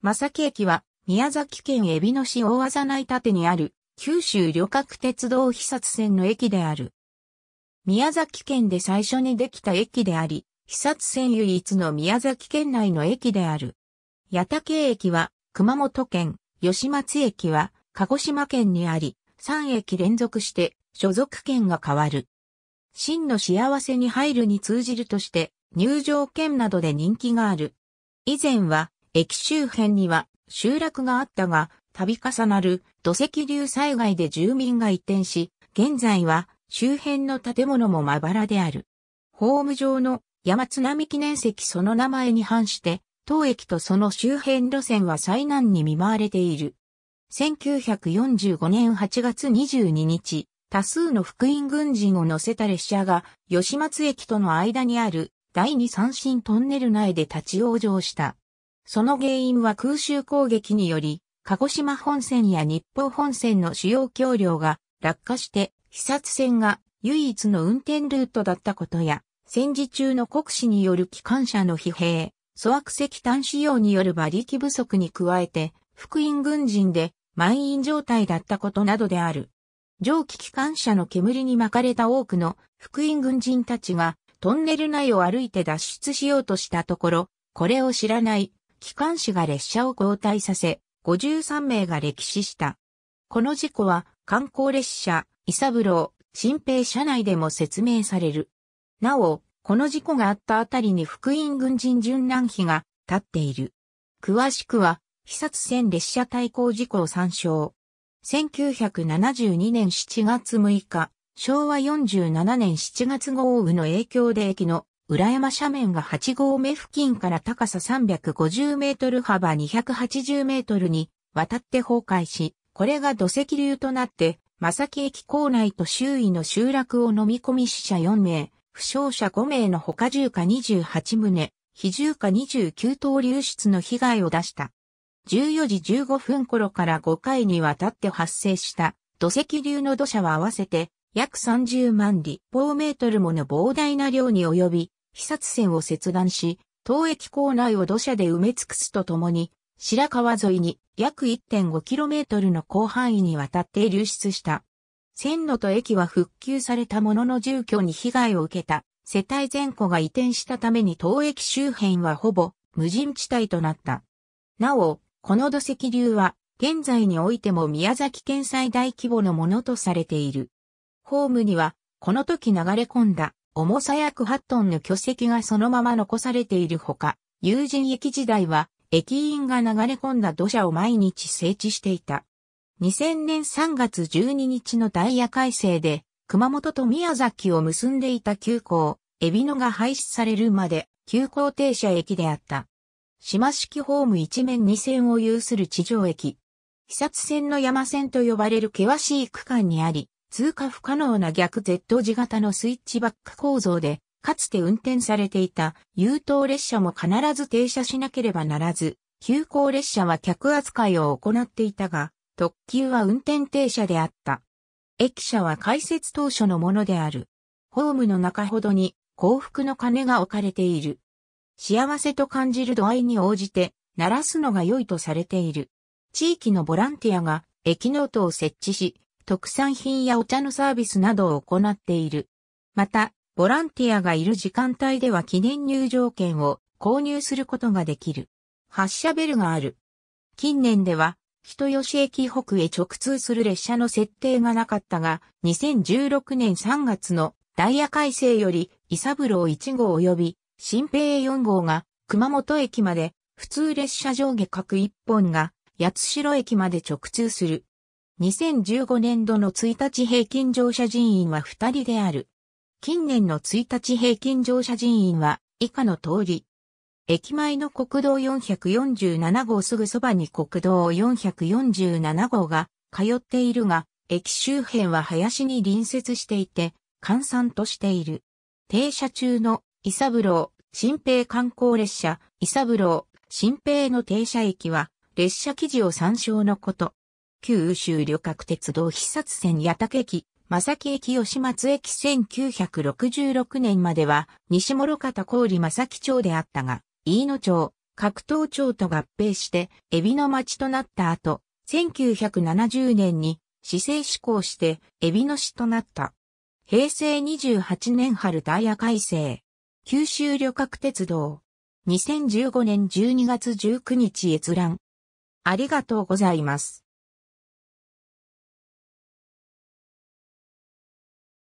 正木駅は、宮崎県海老野市大技内立にある、九州旅客鉄道被殺線の駅である。宮崎県で最初にできた駅であり、被殺線唯一の宮崎県内の駅である。八竹駅は、熊本県、吉松駅は、鹿児島県にあり、3駅連続して、所属県が変わる。真の幸せに入るに通じるとして、入場券などで人気がある。以前は、駅周辺には集落があったが、度重なる土石流災害で住民が移転し、現在は周辺の建物もまばらである。ホーム上の山津波記念石その名前に反して、当駅とその周辺路線は災難に見舞われている。1945年8月22日、多数の福音軍人を乗せた列車が吉松駅との間にある第二三新トンネル内で立ち往生した。その原因は空襲攻撃により、鹿児島本線や日報本線の主要橋梁が落下して、被殺線が唯一の運転ルートだったことや、戦時中の国士による機関車の疲弊、粗悪石炭使用による馬力不足に加えて、福音軍人で満員状態だったことなどである。蒸気機関車の煙に巻かれた多くの福音軍人たちがトンネル内を歩いて脱出しようとしたところ、これを知らない機関士が列車を交代させ、53名が歴史した。この事故は観光列車、イサブロ新平車内でも説明される。なお、この事故があったあたりに福音軍人殉難碑が立っている。詳しくは、被殺船列車対抗事故を参照。1972年7月6日、昭和47年7月豪雨の影響で駅の裏山斜面が8合目付近から高さ350メートル幅280メートルに渡って崩壊し、これが土石流となって、正木駅構内と周囲の集落を飲み込み死者4名、負傷者5名のほか住家28棟、非住家29棟流出の被害を出した。14時15分頃から5回にわたって発生した土石流の土砂は合わせて約30万立方メートルもの膨大な量に及び、肥殺線を切断し、当駅構内を土砂で埋め尽くすとともに、白川沿いに約 1.5km の広範囲にわたって流出した。線路と駅は復旧されたものの住居に被害を受けた世帯全戸が移転したために当駅周辺はほぼ無人地帯となった。なお、この土石流は現在においても宮崎県最大規模のものとされている。ホームにはこの時流れ込んだ重さ約8トンの巨石がそのまま残されているほか、友人駅時代は駅員が流れ込んだ土砂を毎日整地していた。2000年3月12日のダイヤ改正で、熊本と宮崎を結んでいた急行、エビノが廃止されるまで、急行停車駅であった。島式ホーム一面二線を有する地上駅。肥薩線の山線と呼ばれる険しい区間にあり、通過不可能な逆 Z 字型のスイッチバック構造で、かつて運転されていた優等列車も必ず停車しなければならず、急行列車は客扱いを行っていたが、特急は運転停車であった。駅舎は開設当初のものである。ホームの中ほどに幸福の鐘が置かれている。幸せと感じる度合いに応じて鳴らすのが良いとされている。地域のボランティアが駅ノートを設置し、特産品やお茶のサービスなどを行っている。また、ボランティアがいる時間帯では記念入場券を購入することができる。発車ベルがある。近年では、人吉駅北へ直通する列車の設定がなかったが、2016年3月のダイヤ改正より、イサブロ1号及び、新平4号が、熊本駅まで、普通列車上下各1本が、八代駅まで直通する。2015年度の1日平均乗車人員は2人である。近年の1日平均乗車人員は以下の通り。駅前の国道447号すぐそばに国道447号が通っているが、駅周辺は林に隣接していて、閑散としている。停車中の伊三郎、新平観光列車、伊三郎、新平の停車駅は、列車記事を参照のこと。九州旅客鉄道必殺線八竹駅、正木駅吉松駅1966年までは、西諸方郡正木町であったが、飯野町、格闘町と合併して、海老の町となった後、1970年に、市政施行して、海老の市となった。平成28年春ダイヤ改正。九州旅客鉄道。2015年12月19日閲覧。ありがとうございます。